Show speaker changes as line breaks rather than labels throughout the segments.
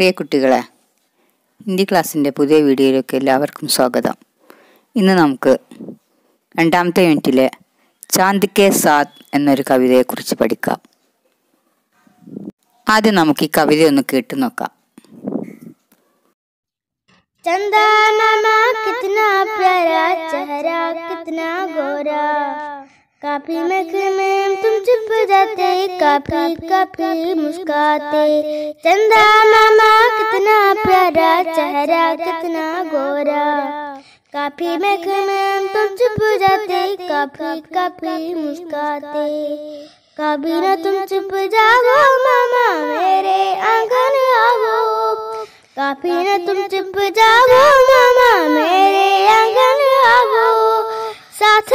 പ്രിയ കുട്ടികളെ ഹിന്ദി ക്ലാസ്സിൻ്റെ പുതിയ വീഡിയോയിലേക്ക് എല്ലാവർക്കും സ്വാഗതം ഇന്ന് നമുക്ക് രണ്ടാമത്തെ യൂണിറ്റിലെ ചാന്ദ് കെ സാദ് എന്നൊരു കവിതയെക്കുറിച്ച് പഠിക്കാം ആദ്യം നമുക്ക് ഈ കവിത ഒന്ന് കേട്ടു നോക്കാം
चंदा कितना प्यारा चेहरा कितना गोरा काफी में तुम चुप आते कभी कभी मुस्काते चंदा मामा कितना प्यारा चेहरा कितना गोरा काफी में खमन तुम चुप जाते कभी कभी मुस्काते कभी ना तुम चुप जाओ मामा मेरे आंगन आओ काफी ना तुम चुप जाओ मामा मेरे आंगन आओ साथ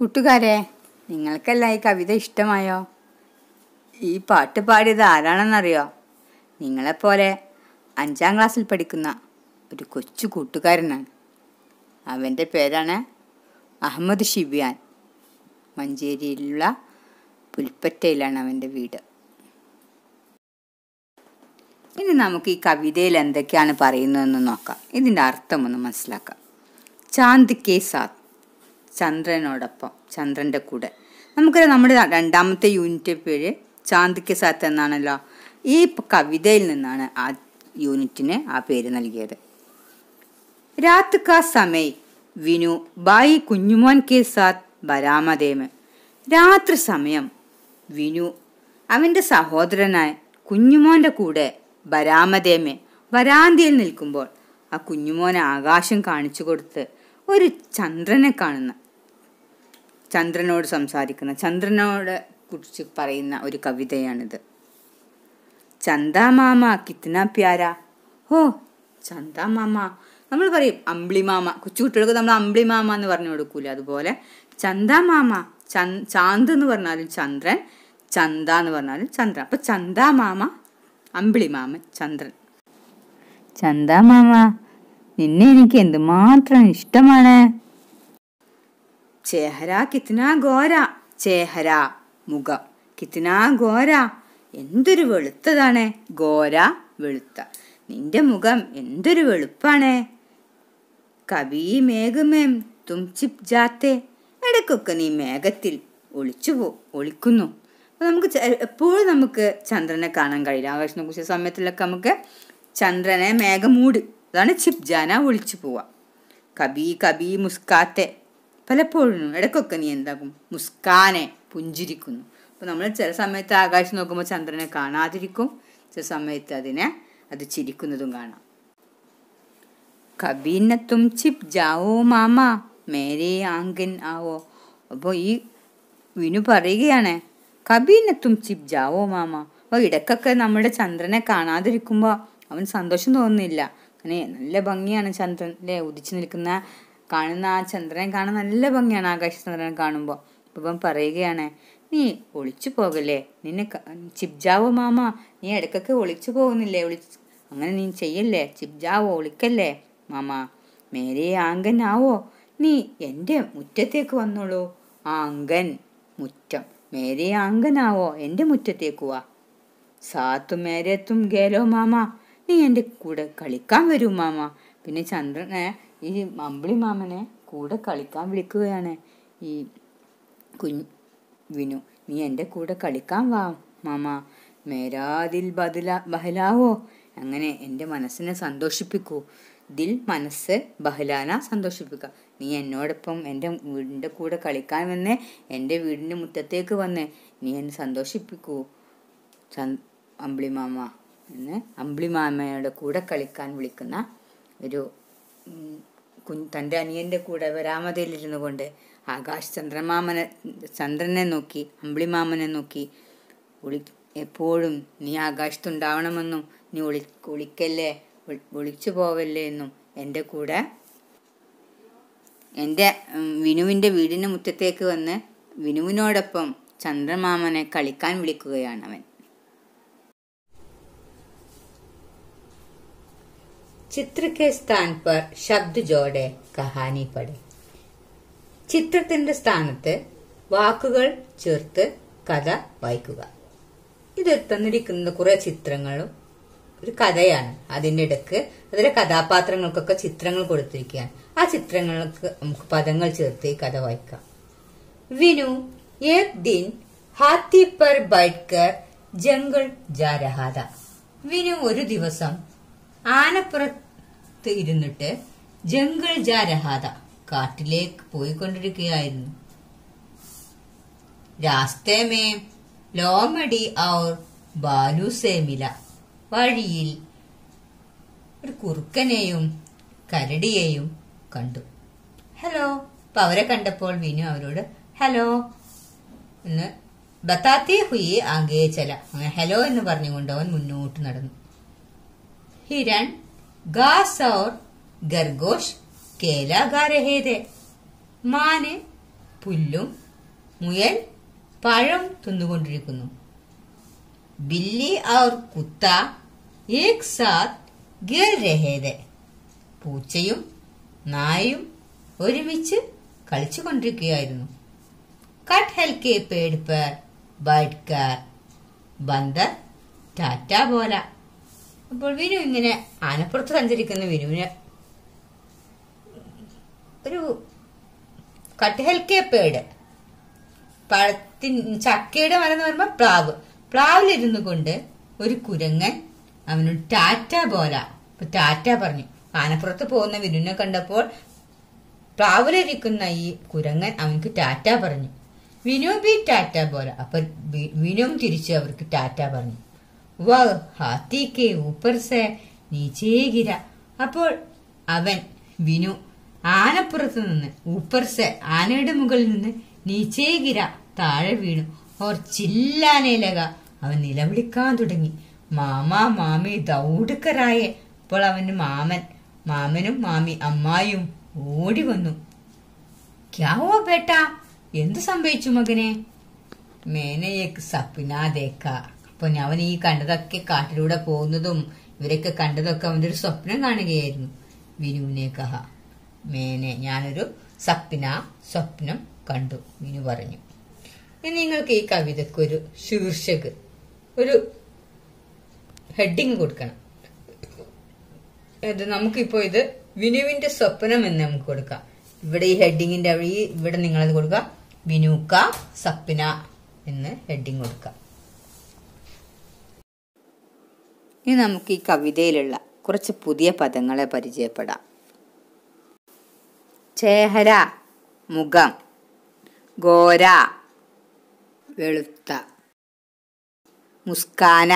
കൂട്ടുകാരെ നിങ്ങൾക്കല്ല ഈ കവിത ഇഷ്ടമായോ ഈ പാട്ട് പാടിയത് ആരാണെന്നറിയോ നിങ്ങളെപ്പോലെ അഞ്ചാം ക്ലാസ്സിൽ പഠിക്കുന്ന ഒരു കൊച്ചു കൂട്ടുകാരനാണ് അവൻ്റെ പേരാണ് അഹമ്മദ് ഷിബിയാൻ മഞ്ചേരിയിലുള്ള പുൽപ്പറ്റയിലാണ് അവൻ്റെ വീട് ഇനി നമുക്ക് ഈ കവിതയിൽ എന്തൊക്കെയാണ് പറയുന്നതെന്ന് നോക്കാം ഇതിൻ്റെ അർത്ഥം ഒന്ന് മനസ്സിലാക്കാം ചാന്ദ് കെ സാത്ത് ചന്ദ്രനോടൊപ്പം ചന്ദ്രൻ്റെ കൂടെ നമുക്കറിയാം നമ്മുടെ രണ്ടാമത്തെ യൂണിറ്റ് പേര് ചാന്ദിക്യ സാത്ത് എന്നാണല്ലോ ഈ കവിതയിൽ നിന്നാണ് ആ യൂണിറ്റിന് ആ പേര് നൽകിയത് രാത്രിക്കാ കാ സമയ് വിനു ബായി കുഞ്ഞുമോൻ കെ സാത്ത് ബരാമദേമ് രാത്രി സമയം വിനു അവൻ്റെ സഹോദരനായ കുഞ്ഞുമോൻ്റെ കൂടെ ബരാമദേമെ വരാന്തിയിൽ നിൽക്കുമ്പോൾ ആ കുഞ്ഞുമോനെ ആകാശം കാണിച്ചു കൊടുത്ത് ഒരു ചന്ദ്രനെ കാണുന്ന ചന്ദ്രനോട് സംസാരിക്കുന്ന ചന്ദ്രനോട് കുറിച്ച് പറയുന്ന ഒരു കവിതയാണിത് ചന്ദ കിത്ന പ്യാര ഓ ചന്ദ നമ്മൾ പറയും അമ്പിളിമാമ മാമ കൊച്ചു കുട്ടികൾക്ക് നമ്മൾ അമ്പിളിമാമ എന്ന് പറഞ്ഞു കൊടുക്കൂല അതുപോലെ ചന്ദ മാമ ചാന്ത് എന്ന് പറഞ്ഞാലും ചന്ദ്രൻ ചന്ദ എന്ന് പറഞ്ഞാലും ചന്ദ്രൻ അപ്പൊ ചന്ദ മാമ ചന്ദ്രൻ ചന്ദ നിന്നെ എനിക്ക് എന്തുമാത്രം ഇഷ്ടമാണ് ചേഹര കിത്നാ ഗോര ചേഹര മുഖം കിത്നാ ഗോര എന്തൊരു വെളുത്തതാണ് ഗോര വെളുത്ത നിന്റെ മുഖം എന്തൊരു വെളുപ്പാണ് കവി മേഘമേം തും ചിപ് ജാത്തേ ഇടയ്ക്കൊക്കെ നീ മേഘത്തിൽ ഒളിച്ചു പോ ഒളിക്കുന്നു അപ്പോൾ നമുക്ക് എപ്പോഴും നമുക്ക് ചന്ദ്രനെ കാണാൻ കഴിയില്ല ആകാശം കുറിച്ച സമയത്തിലൊക്കെ നമുക്ക് ചന്ദ്രനെ മേഘമൂട് അതാണ് ചിപ്ജാന ഒളിച്ചു പോവാ കബി കബി മുസ്കാത്തേ പലപ്പോഴും ഇടയ്ക്കൊക്കെ നീ എന്താകും മുസ്കാനെ പുഞ്ചിരിക്കുന്നു അപ്പോൾ നമ്മൾ ചില സമയത്ത് ആകാശം നോക്കുമ്പോൾ ചന്ദ്രനെ കാണാതിരിക്കും ചില സമയത്ത് അതിനെ അത് ചിരിക്കുന്നതും കാണാം കബീനത്തും തും ചിപ് ജാവോ മാമ മേരേ ആങ്കൻ ആവോ അപ്പോൾ ഈ വിനു പറയുകയാണ് കബീനത്തും തും ചിപ് ജാവോ മാമ അപ്പോൾ ഇടയ്ക്കൊക്കെ നമ്മുടെ ചന്ദ്രനെ കാണാതിരിക്കുമ്പോൾ അവൻ സന്തോഷം തോന്നുന്നില്ല അങ്ങനെ നല്ല ഭംഗിയാണ് ചന്ദ്രൻ ഉദിച്ചു നിൽക്കുന്ന കാണുന്ന ആ ചന്ദ്രനെ കാണാൻ നല്ല ഭംഗിയാണ് ആകാശചന്ദ്രനെ കാണുമ്പോൾ ഇപ്പം പറയുകയാണ് നീ ഒളിച്ചു പോകല്ലേ നിന്നെ ചിപ്ജാവോ മാമ നീ ഇടയ്ക്കൊക്കെ ഒളിച്ചു പോകുന്നില്ലേ ഒളിച്ച് അങ്ങനെ നീ ചെയ്യല്ലേ ചിപ്ജാവോ ഒളിക്കല്ലേ മാമ മേരെ ആങ്കൻ ആവോ നീ എൻ്റെ മുറ്റത്തേക്ക് വന്നോളൂ ആങ്കൻ മുറ്റം മേരി ആങ്കനാവോ എൻ്റെ മുറ്റത്തേക്ക് വാ സാത്തു മേരത്തും ഗേലോ മാമ നീ എൻ്റെ കൂടെ കളിക്കാൻ വരൂ മാമ പിന്നെ ചന്ദ്രനെ ഈ അമ്പിളി മാമനെ കൂടെ കളിക്കാൻ വിളിക്കുകയാണ് ഈ കുഞ്ഞു വിനു നീ എൻ്റെ കൂടെ കളിക്കാൻ വാ മാമ മേരാതിൽ ബദല ബഹലാവോ അങ്ങനെ എൻ്റെ മനസ്സിനെ സന്തോഷിപ്പിക്കൂ ദിൽ മനസ്സ് ബഹലാന സന്തോഷിപ്പിക്കുക നീ എന്നോടൊപ്പം എൻ്റെ വീടിൻ്റെ കൂടെ കളിക്കാൻ വന്ന് എൻ്റെ വീടിൻ്റെ മുറ്റത്തേക്ക് വന്ന് നീ എന്നെ സന്തോഷിപ്പിക്കൂ അമ്പിളി മാമ എന്ന് അമ്പിളി മാമയുടെ കൂടെ കളിക്കാൻ വിളിക്കുന്ന ഒരു കു തൻ്റെ അനിയൻ്റെ കൂടെ വരാമതയിലിരുന്നു കൊണ്ട് ആകാശ് ചന്ദ്രമാമനെ ചന്ദ്രനെ നോക്കി അമ്പിളിമാമനെ നോക്കി ഒളി എപ്പോഴും നീ ആകാശത്തുണ്ടാവണമെന്നും നീ ഒളി ഒളിക്കല്ലേ ഒളിച്ചു പോവല്ലേ എന്നും എൻ്റെ കൂടെ എൻ്റെ വിനുവിൻ്റെ വീടിൻ്റെ മുറ്റത്തേക്ക് വന്ന് വിനുവിനോടൊപ്പം ചന്ദ്രമാമനെ കളിക്കാൻ വിളിക്കുകയാണ് അവൻ ചിത്ര കെ സ്ഥാൻ പർ ശബ്ദ് ജോഡെ കഹാനി പടി ചിത്രത്തിന്റെ സ്ഥാനത്ത് വാക്കുകൾ ചേർത്ത് കഥ വായിക്കുക ഇത് തന്നിരിക്കുന്ന കുറെ ചിത്രങ്ങളും ഒരു കഥയാണ് അതിന്റെ ഇടക്ക് അതിലെ കഥാപാത്രങ്ങൾക്കൊക്കെ ചിത്രങ്ങൾ കൊടുത്തിരിക്കുകയാണ് ആ ചിത്രങ്ങൾക്ക് നമുക്ക് പദങ്ങൾ ചേർത്ത് ഈ കഥ വായിക്കാം വിനു ദിൻ ഹാത്തി പർ ബൈക്കർ ജംഗൾ ജാരഹാദ വിനു ഒരു ദിവസം ആനപ്പുറത്ത് ഇരുന്നിട്ട് ജംഗിൾ ജാരഹാത കാട്ടിലേക്ക് പോയിക്കൊണ്ടിരിക്കുകയായിരുന്നു രാസ്തേമേ ലോമടി ഔർ ബാലുസേമില വഴിയിൽ ഒരു കുറുക്കനെയും കരടിയെയും കണ്ടു ഹലോ അപ്പൊ അവരെ കണ്ടപ്പോൾ വിനു അവരോട് ഹലോ എന്ന് ബത്താത്തി ഹുയി ആകെ ചല അങ്ങനെ ഹലോ എന്ന് പറഞ്ഞുകൊണ്ട് അവൻ മുന്നോട്ട് നടന്നു ഹിരൺ घास ഗർഗോഷ് खरगोश केला गा പുല്ലും മുയൽ പഴം തിന്നുകൊണ്ടിരിക്കുന്നു ബില്ലി ഔർ കുത്ത ഏക് സാത് ഗേൽ രഹേത് പൂച്ചയും നായും ഒരുമിച്ച് കളിച്ചു കൊണ്ടിരിക്കുകയായിരുന്നു ഹെൽ കെ പേഡ് പർ ബൈഡ് കാർ ബന്ദർ ടാറ്റ പോലാ അപ്പോൾ വിനു ഇങ്ങനെ ആനപ്പുറത്ത് സഞ്ചരിക്കുന്ന വിനുവിന് ഒരു പേട് പഴത്തിൻ ചക്കയുടെ മരം എന്ന് പറയുമ്പോൾ പ്ലാവ് പ്ലാവിലിരുന്നു കൊണ്ട് ഒരു കുരങ്ങൻ അവനോട് ടാറ്റ പോല ടാറ്റ പറഞ്ഞു ആനപ്പുറത്ത് പോകുന്ന വിനുവിനെ കണ്ടപ്പോൾ പ്ലാവിലിരിക്കുന്ന ഈ കുരങ്ങൻ അവനക്ക് ടാറ്റ പറഞ്ഞു വിനു ബി ടാറ്റ പോല അപ്പൊ വിനുവും തിരിച്ചു അവർക്ക് ടാറ്റ പറഞ്ഞു वह ഹാത്തിക്ക് ഊപ്പർ സെ നീച്ചേ ഗിര അപ്പോൾ അവൻ വിനു ആനപ്പുറത്ത് നിന്ന് ഊപ്പർ സെ ആനയുടെ മുകളിൽ നിന്ന് നീച്ചേ ഗിര താഴെ വീണു ഓർ ചില്ലാനയിലക അവൻ നിലവിളിക്കാൻ തുടങ്ങി മാമ മാമി ദൗടുക്കരായെ അപ്പോൾ അവന് മാമൻ മാമനും മാമി അമ്മായും ഓടി വന്നു ക്യാവോ ബേട്ടാ എന്തു സംഭവിച്ചു മകനെ മേനയേക്ക് സപ്പിനാ ദേക്ക അപ്പൊ അവൻ ഈ കണ്ടതൊക്കെ കാട്ടിലൂടെ പോകുന്നതും ഇവരൊക്കെ കണ്ടതൊക്കെ അവന്റെ ഒരു സ്വപ്നം കാണുകയായിരുന്നു വിനുവിനെ കഹ മേനെ ഞാനൊരു സപ്ന സ്വപ്നം കണ്ടു വിനു പറഞ്ഞു നിങ്ങൾക്ക് ഈ കവിതയ്ക്ക് ഒരു ശീർഷക് ഒരു ഹെഡിങ് കൊടുക്കണം അത് നമുക്കിപ്പോ ഇത് വിനുവിന്റെ സ്വപ്നം എന്ന് നമുക്ക് കൊടുക്കാം ഇവിടെ ഈ ഹെഡിങ്ങിന്റെ അവിടെ ഇവിടെ നിങ്ങളത് കൊടുക്കുക വിനുക്ക സപ്ന എന്ന് ഹെഡിങ് കൊടുക്കാം ഇനി നമുക്ക് ഈ കവിതയിലുള്ള കുറച്ച് പുതിയ പദങ്ങളെ പരിചയപ്പെടാം ചേഹര മുഖം ഗോര വെളുത്ത മുസ്കാന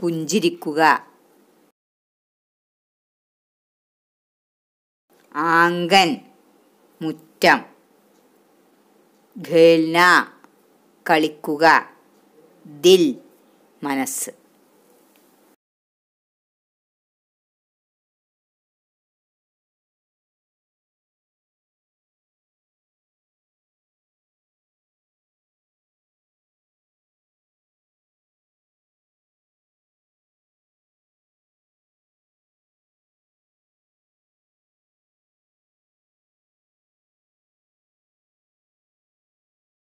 പുഞ്ചിരിക്കുക ആങ്കൻ മുറ്റം ഖേൽന കളിക്കുക ദിൽ മനസ്സ്